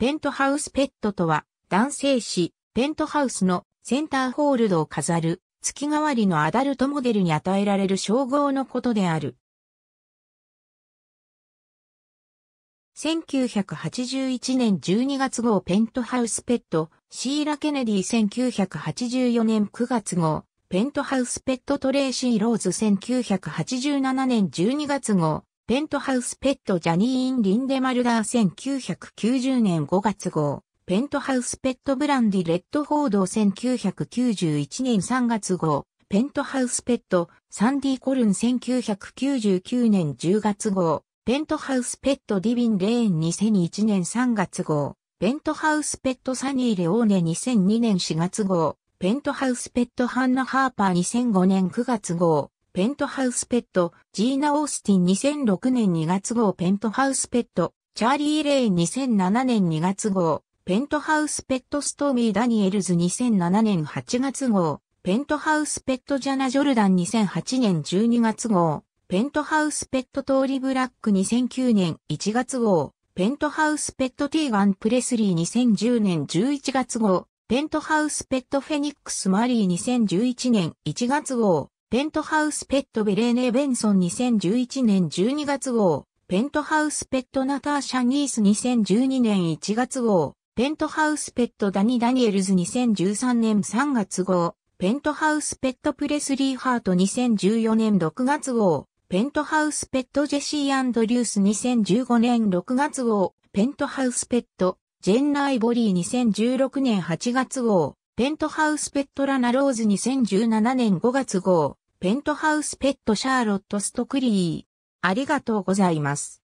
ペントハウスペットとは、男性誌、ペントハウスのセンターホールドを飾る、月替わりのアダルトモデルに与えられる称号のことである。1981年12月号ペントハウスペット、シーラ・ケネディ1984年9月号、ペントハウスペットトレーシー・ローズ1987年12月号、ペントハウスペットジャニー・イン・リンデマルダー1990年5月号。ペントハウスペットブランディレッド報道1991年3月号。ペントハウスペット、サンディ・コルン1999年10月号。ペントハウスペットディビン・レーン2001年3月号。ペントハウスペットサニー・レオーネ2002年4月号。ペントハウスペットハンナ・ハーパー2005年9月号。ペントハウスペット、ジーナ・オースティン2006年2月号ペントハウスペット、チャーリー・レイ2007年2月号、ペントハウスペットストーミー・ダニエルズ2007年8月号、ペントハウスペットジャナ・ジョルダン2008年12月号、ペントハウスペットトーリ・ブラック2009年1月号、ペントハウスペットティーガン・プレスリー2010年11月号、ペントハウスペットフェニックス・マリー2011年1月号、ペントハウスペットベレーネ・ベンソン2011年12月号、ペントハウスペットナターシャ・ニース2012年1月号、ペントハウスペットダニ・ダニエルズ2013年3月号、ペントハウスペットプレスリーハート2014年6月号、ペントハウスペットジェシー・アンドリュース2015年6月号、ペントハウスペット、ジェンナ・イボリー2016年8月号、ペントハウスペットラナ・ローズ2017年5月号、ペントハウスペットシャーロットストクリー。ありがとうございます。